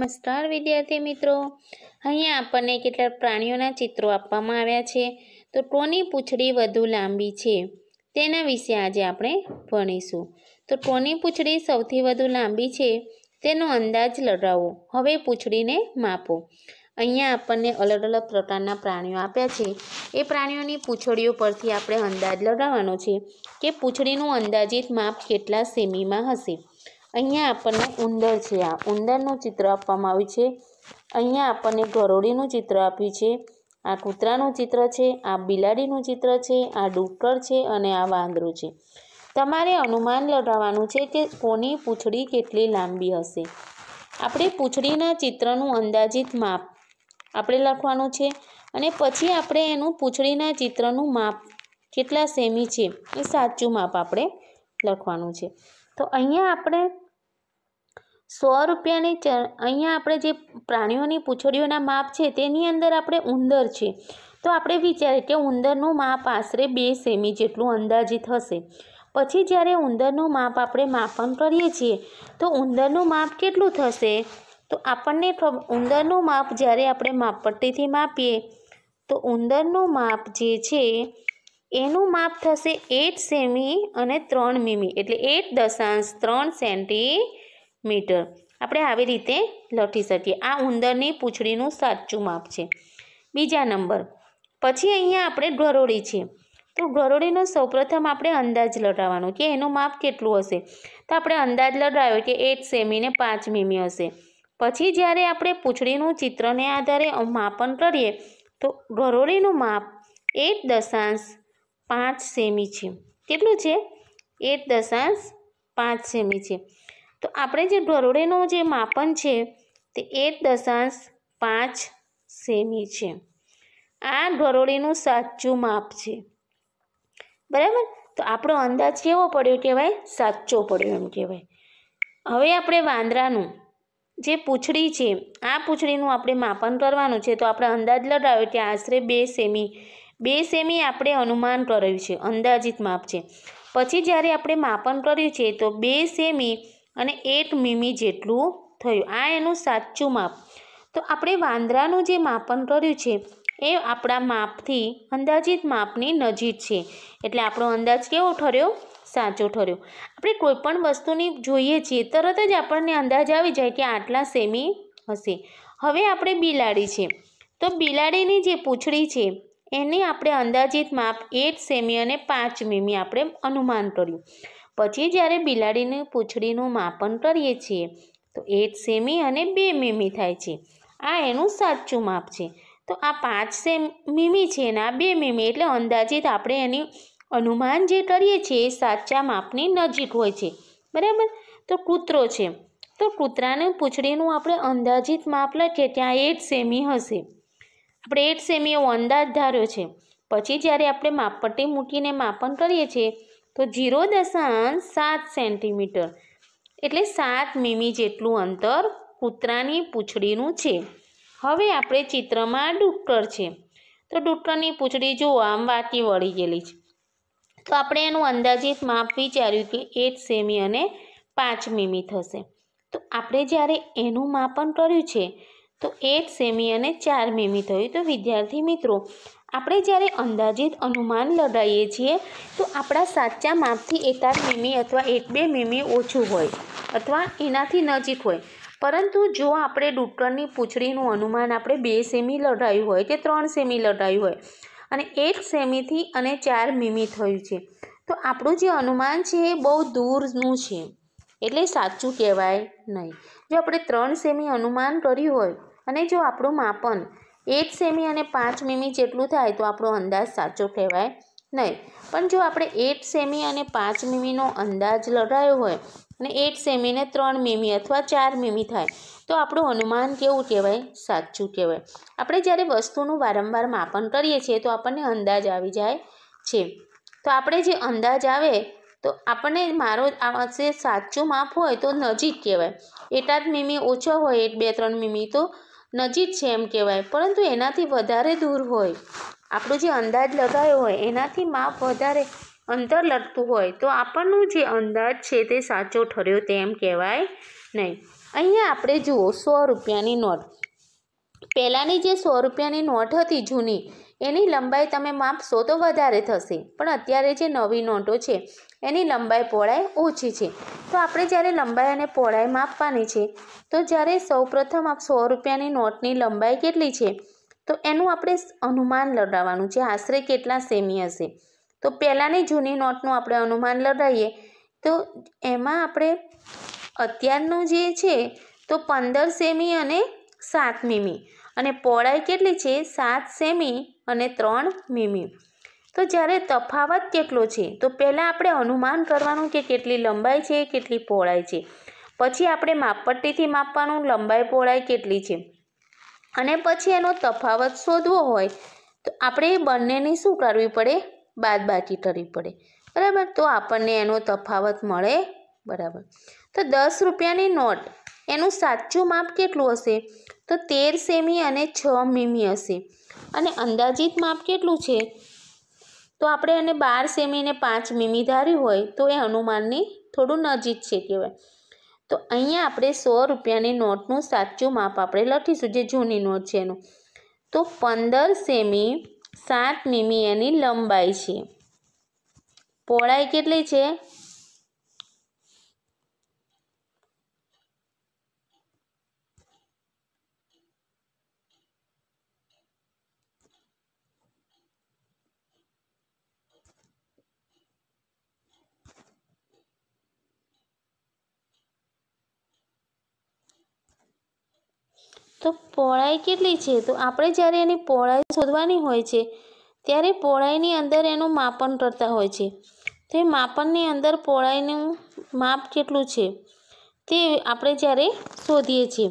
નમસ્કાર વિદ્યાર્થી મિત્રો અહીંયા આપણને કેટલાક પ્રાણીઓના ચિત્રો આપવામાં આવ્યા છે તો ટોની પૂંછડી વધુ લાંબી છે તેના વિશે આજે આપણે ભણીશું તો ટોની પૂંછડી સૌથી વધુ લાંબી છે તેનો અંદાજ લગાવો હવે પૂંછડીને માપો અહીંયા આપણને અલગ અલગ પ્રકારના પ્રાણીઓ આપ્યા છે એ પ્રાણીઓની પૂંછડીઓ પરથી આપણે અંદાજ લગાવવાનો છે કે પૂંછડીનું અંદાજિત માપ કેટલા સેમીમાં હશે અહીંયા આપણને ઉંદર છે આ ઉંદરનું ચિત્ર આપવામાં આવ્યું છે અહીંયા આપણને ગરોળીનું ચિત્ર આપ્યું છે આ કૂતરાનું ચિત્ર છે આ બિલાડીનું ચિત્ર છે આ ડુક્કર છે અને આ વાંદરું છે તમારે અનુમાન લગાવવાનું છે કે કોની પૂંછડી કેટલી લાંબી હશે આપણે પૂંછડીના ચિત્રનું અંદાજિત માપ આપણે લખવાનું છે અને પછી આપણે એનું પૂંછડીના ચિત્રનું માપ કેટલા સેમી છે એ સાચું માપ આપણે લખવાનું છે તો અહીંયા આપણે સો રૂપિયાની અહીંયા આપણે જે પ્રાણીઓની પૂંછડીઓના માપ છે તેની અંદર આપણે ઉંદર છે તો આપણે વિચારીએ કે ઉંદરનું માપ આશરે બે સેમી જેટલું અંદાજિત હશે પછી જ્યારે ઉંદરનું માપ આપણે માપન કરીએ છીએ તો ઉંદરનું માપ કેટલું થશે તો આપણને ઉંદરનું માપ જ્યારે આપણે માપપટ્ટીથી માપીએ તો ઉંદરનું માપ જે છે એનું માપ થશે એટ સેમી અને ત્રણ મીમી એટલે એટ દશાંશ ત્રણ સેન્ટી મીટર આપણે આવી રીતે લખી શકીએ આ ઉંદરની પૂંછડીનું સાચું માપ છે બીજા નંબર પછી અહીંયા આપણે ગરોળી છે તો ગરોળીનો સૌપ્રથમ આપણે અંદાજ લગાવવાનો કે એનું માપ કેટલું હશે તો આપણે અંદાજ લગાવ્યો કે એટ સેમીને પાંચ મીમી હશે પછી જ્યારે આપણે પૂંછડીનું ચિત્રને આધારે માપન કરીએ તો ગરોળીનું માપ એક દશાંશ પાંચ સેમી છે કેટલું છે એક દશાંશ પાંચ સેમી છે તો આપણે જે ઢોરોળીનું જે માપન છે તે એક દશાંશ પાંચ સેમી છે આ ઢોરોળીનું સાચું માપ છે બરાબર તો આપણો અંદાજ કેવો પડ્યો કહેવાય સાચો પડ્યો એમ કહેવાય હવે આપણે વાંદરાનું જે પૂંછડી છે આ પૂંછડીનું આપણે માપન કરવાનું છે તો આપણે અંદાજ લડાવ્યો કે આશરે બે સેમી બે સેમી આપણે અનુમાન કર્યું છે અંદાજિત માપ છે પછી જ્યારે આપણે માપન કર્યું છે તો બે સેમી અને એક મીમી જેટલું થયું આ એનું સાચું માપ તો આપણે વાંદરાનું જે માપન કર્યું છે એ આપણા માપથી અંદાજિત માપની નજીક છે એટલે આપણો અંદાજ કેવો ઠર્યો સાચો ઠર્યો આપણે કોઈપણ વસ્તુની જોઈએ છીએ તરત જ આપણને અંદાજ આવી જાય કે આટલા સેમી હશે હવે આપણે બિલાડી છે તો બિલાડીની જે પૂંછડી છે એને આપણે અંદાજિત માપ એક સેમી અને પાંચ મીમી આપણે અનુમાન કર્યું પછી જ્યારે બિલાડીની પૂંછડીનું માપન કરીએ છીએ તો એક સેમી અને બે મીમી થાય છે આ એનું સાચું માપ છે તો આ પાંચ સેમ મીમી છે ને આ બે મીમી એટલે અંદાજિત આપણે એની અનુમાન જે કરીએ છીએ એ સાચા માપની નજીક હોય છે બરાબર તો કૂતરો છે તો કૂતરાને પૂંછડીનું આપણે અંદાજિત માપ લખીએ ત્યાં એટ સેમી હશે આપણે એટ સેમી એવો અંદાજ ધાર્યો છે પછી જ્યારે આપણે માપપટ્ટી મૂકીને માપન કરીએ છીએ તો જીરો દશાંશ સાત સેન્ટીમીટર એટલે સાત મીમી જેટલું અંતર કૂતરાની પૂંછડીનું છે હવે આપણે ચિત્રમાં ડુક્કર છે તો ડુક્કરની પૂંછડી જો આમ વાટી વળી ગયેલી છે તો આપણે એનું અંદાજિત માપ વિચાર્યું કે એક સેમી અને પાંચ મીમી થશે તો આપણે જ્યારે એનું માપન કર્યું છે તો એક સેમી અને ચાર મીમી થયું તો વિદ્યાર્થી મિત્રો આપણે જ્યારે અંદાજિત અનુમાન લડાઈએ છીએ તો આપણા સાચા માપથી એકાદ મીમી અથવા એક બે મીમી ઓછું હોય અથવા એનાથી નજીક હોય પરંતુ જો આપણે ડુક્ટરની પૂંછડીનું અનુમાન આપણે બે સેમી લડાયું હોય કે ત્રણ સેમી લડાયું હોય અને એક સેમીથી અને ચાર મીમી થયું છે તો આપણું જે અનુમાન છે એ બહુ દૂરનું છે એટલે સાચું કહેવાય નહીં જો આપણે ત્રણ સેમી અનુમાન કર્યું હોય અને જો આપણું માપન એક સેમી અને પાંચ મીમી જેટલું થાય તો આપણો અંદાજ સાચો કહેવાય નહીં પણ જો આપણે એટ સેમી અને પાંચ મીમીનો અંદાજ લડાયો હોય અને એટ સેમીને ત્રણ મીમી અથવા ચાર મીમી થાય તો આપણું અનુમાન કેવું કહેવાય સાચું કહેવાય આપણે જ્યારે વસ્તુનું વારંવાર માપન કરીએ છીએ તો આપણને અંદાજ આવી જાય છે તો આપણે જે અંદાજ આવે તો આપણને મારો સાચું માપ હોય તો નજીક કહેવાય એકાદ મીમી ઓછો હોય એક બે ત્રણ મીમી તો નજીક છે એમ કહેવાય પરંતુ એનાથી વધારે દૂર હોય આપણો જે અંદાજ લગાવ્યો હોય એનાથી માપ વધારે અંતર લગતું હોય તો આપણનો જે અંદાજ છે તે સાચો ઠર્યો તેમ કહેવાય નહીં અહીંયા આપણે જુઓ સો રૂપિયાની નોટ પહેલાંની જે સો રૂપિયાની નોટ હતી જૂની એની લંબાઈ તમે માપશો તો વધારે થશે પણ અત્યારે જે નવી નોટો છે એની લંબાઈ પહોળાઈ ઓછી છે તો આપણે જ્યારે લંબાઈ અને પહોળાઈ માપવાની છે તો જ્યારે સૌપ્રથમ આપ સો રૂપિયાની નોટની લંબાઈ કેટલી છે તો એનું આપણે અનુમાન લડાવવાનું છે આશરે કેટલા સેમી હશે તો પહેલાંની જૂની નોટનું આપણે અનુમાન લડાઈએ તો એમાં આપણે અત્યારનું જે છે તો પંદર સેમી અને સાત મીમી અને પહોળાઈ કેટલી છે સાત સેમી અને ત્રણ મીમી તો જ્યારે તફાવત કેટલો છે તો પહેલાં આપણે અનુમાન કરવાનું કે કેટલી લંબાઈ છે કેટલી પહોળાઈ છે પછી આપણે માપપટ્ટીથી માપવાનું લંબાઈ પહોળાઈ કેટલી છે અને પછી એનો તફાવત શોધવો હોય તો આપણે બંનેની શું કરવી પડે બાદબાકી કરવી પડે બરાબર તો આપણને એનો તફાવત મળે બરાબર તો દસ રૂપિયાની નોટ એનું સાચું માપ કેટલું હશે તો તેર સેમી અને છ મીમી હશે અને અંદાજિત માપ કેટલું છે તો આપણે એને બાર સેમી અને પાંચ મીમી ધાર્યું હોય તો એ હનુમાનની થોડું નજીક છે કહેવાય તો અહીંયા આપણે સો રૂપિયાની નોટનું સાચું માપ આપણે લખીશું જે જૂની નોટ છે એનું તો પંદર સેમી સાત મીમી એની લંબાઈ છે પહોળાઈ કેટલી છે તો પહોળાઈ કેટલી છે તો આપણે જ્યારે એની પહોળાઈ શોધવાની હોય છે ત્યારે પહોળાઈની અંદર એનું માપન કરતા હોય છે તો એ માપનની અંદર પહોળાઈનું માપ કેટલું છે તે આપણે જ્યારે શોધીએ છીએ